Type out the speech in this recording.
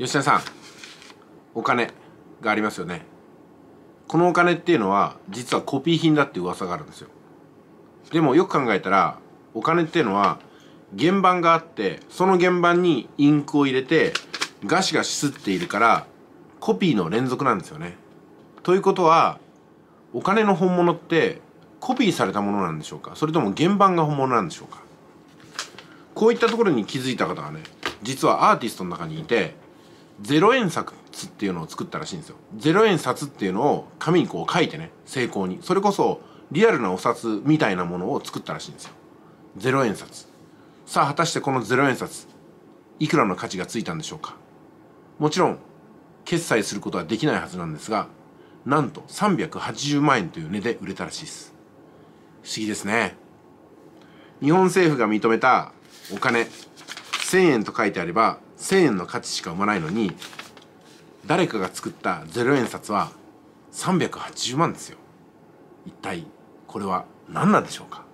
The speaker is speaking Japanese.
吉田さんお金がありますよねこのお金っていうのは実はコピー品だって噂があるんですよでもよく考えたらお金っていうのは原版があってその原版にインクを入れてガシガシ吸っているからコピーの連続なんですよねということはお金の本物ってコピーされたものなんでしょうかそれとも原版が本物なんでしょうかこういったところに気づいた方がね実はアーティストの中にいてゼロ円札っていうのを作ったらしいんですよゼロ円札っていうのを紙にこう書いてね成功にそれこそリアルなお札みたいなものを作ったらしいんですよゼロ円札さあ果たしてこのゼロ円札いくらの価値がついたんでしょうかもちろん決済することはできないはずなんですがなんと380万円という値で売れたらしいです不思議ですね日本政府が認めたお金1000円と書いてあれば1,000円の価値しか生まないのに誰かが作った0円札は380万ですよ一体これは何なんでしょうか